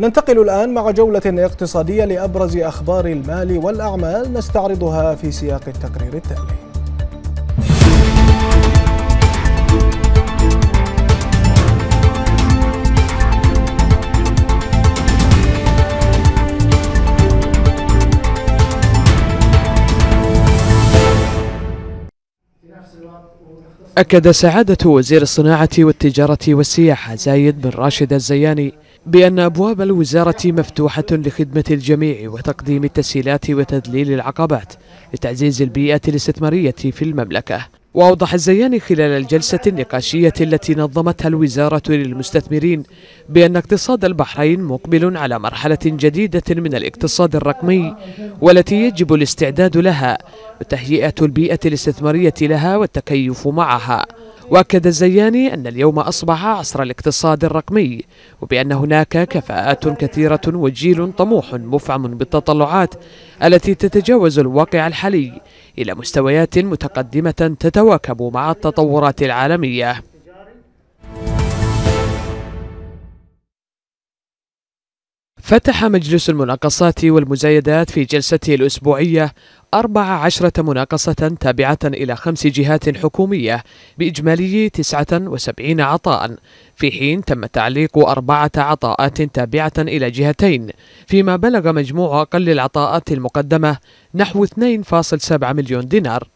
ننتقل الآن مع جولة اقتصادية لأبرز أخبار المال والأعمال نستعرضها في سياق التقرير التالي أكد سعادة وزير الصناعة والتجارة والسياحة زايد بن راشد الزياني بأن أبواب الوزارة مفتوحة لخدمة الجميع وتقديم التسهيلات وتذليل العقبات لتعزيز البيئة الاستثمارية في المملكة وأوضح الزياني خلال الجلسة النقاشية التي نظمتها الوزارة للمستثمرين بأن اقتصاد البحرين مقبل على مرحلة جديدة من الاقتصاد الرقمي والتي يجب الاستعداد لها وتهيئة البيئة الاستثمارية لها والتكيف معها واكد الزياني ان اليوم اصبح عصر الاقتصاد الرقمي وبان هناك كفاءات كثيره وجيل طموح مفعم بالتطلعات التي تتجاوز الواقع الحالي الى مستويات متقدمه تتواكب مع التطورات العالميه فتح مجلس المناقصات والمزايدات في جلسته الأسبوعية أربع عشرة مناقصة تابعة إلى خمس جهات حكومية بإجمالي تسعة وسبعين عطاء في حين تم تعليق أربعة عطاءات تابعة إلى جهتين فيما بلغ مجموع أقل العطاءات المقدمة نحو 2.7 مليون دينار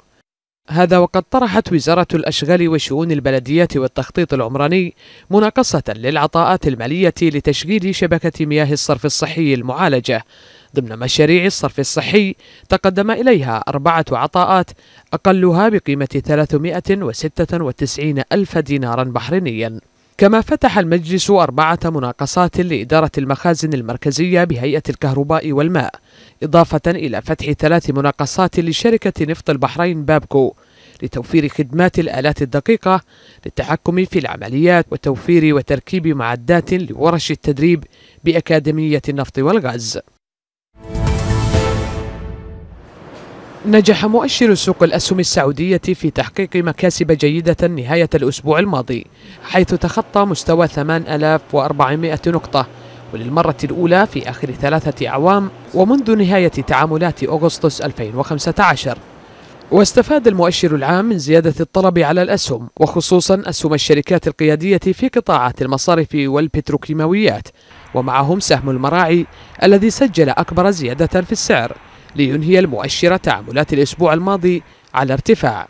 هذا وقد طرحت وزارة الأشغال وشؤون البلديات والتخطيط العمراني مناقصة للعطاءات المالية لتشغيل شبكة مياه الصرف الصحي المعالجة ضمن مشاريع الصرف الصحي تقدم إليها أربعة عطاءات أقلها بقيمة 396 ألف دينارا بحرينيا كما فتح المجلس أربعة مناقصات لإدارة المخازن المركزية بهيئة الكهرباء والماء إضافة إلى فتح ثلاث مناقصات لشركة نفط البحرين بابكو لتوفير خدمات الآلات الدقيقة للتحكم في العمليات وتوفير وتركيب معدات لورش التدريب بأكاديمية النفط والغاز نجح مؤشر سوق الأسهم السعودية في تحقيق مكاسب جيدة نهاية الأسبوع الماضي حيث تخطى مستوى 8400 نقطة وللمرة الأولى في آخر ثلاثة أعوام ومنذ نهاية تعاملات أغسطس 2015 واستفاد المؤشر العام من زيادة الطلب على الأسهم وخصوصا أسهم الشركات القيادية في قطاعات المصارف والبتروكيماويات ومعهم سهم المراعي الذي سجل أكبر زيادة في السعر لينهي المؤشر تعاملات الأسبوع الماضي على ارتفاع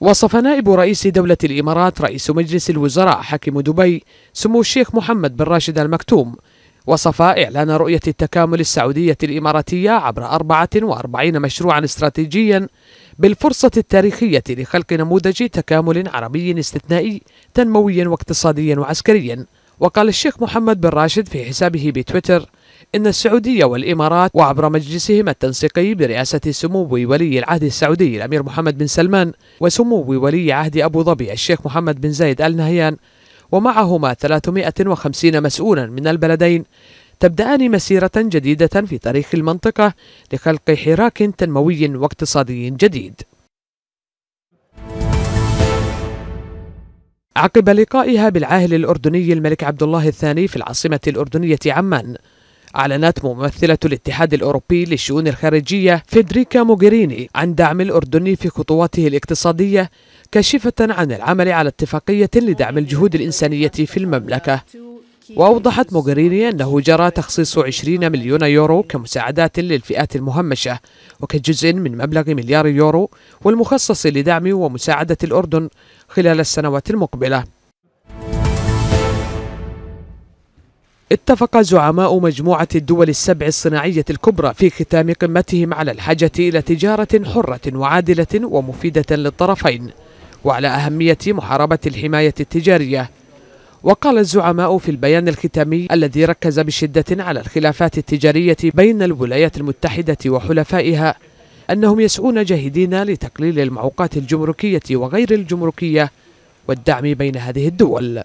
وصف نائب رئيس دولة الإمارات رئيس مجلس الوزراء حاكم دبي سمو الشيخ محمد بن راشد المكتوم وصف إعلان رؤية التكامل السعودية الإماراتية عبر 44 مشروعا استراتيجيا بالفرصة التاريخية لخلق نموذج تكامل عربي استثنائي تنمويا واقتصاديا وعسكريا وقال الشيخ محمد بن راشد في حسابه بتويتر إن السعودية والإمارات وعبر مجلسهما التنسيقي برئاسة سمو ولي العهد السعودي الأمير محمد بن سلمان وسمو ولي عهد أبو ظبي الشيخ محمد بن زايد آل نهيان ومعهما 350 مسؤولا من البلدين تبدأان مسيرة جديدة في تاريخ المنطقة لخلق حراك تنموي واقتصادي جديد. عقب لقائها بالعاهل الأردني الملك عبد الله الثاني في العاصمة الأردنية عمان، أعلنت ممثلة الاتحاد الأوروبي للشؤون الخارجية فيدريكا موغيريني عن دعم الأردن في خطواته الاقتصادية كاشفة عن العمل على اتفاقية لدعم الجهود الإنسانية في المملكة وأوضحت موغريني أنه جرى تخصيص 20 مليون يورو كمساعدات للفئات المهمشة وكجزء من مبلغ مليار يورو والمخصص لدعم ومساعدة الأردن خلال السنوات المقبلة اتفق زعماء مجموعة الدول السبع الصناعية الكبرى في ختام قمتهم على الحاجة إلى تجارة حرة وعادلة ومفيدة للطرفين وعلى أهمية محاربة الحماية التجارية وقال الزعماء في البيان الختامي الذي ركز بشدة على الخلافات التجارية بين الولايات المتحدة وحلفائها أنهم يسعون جاهدين لتقليل المعوقات الجمركية وغير الجمركية والدعم بين هذه الدول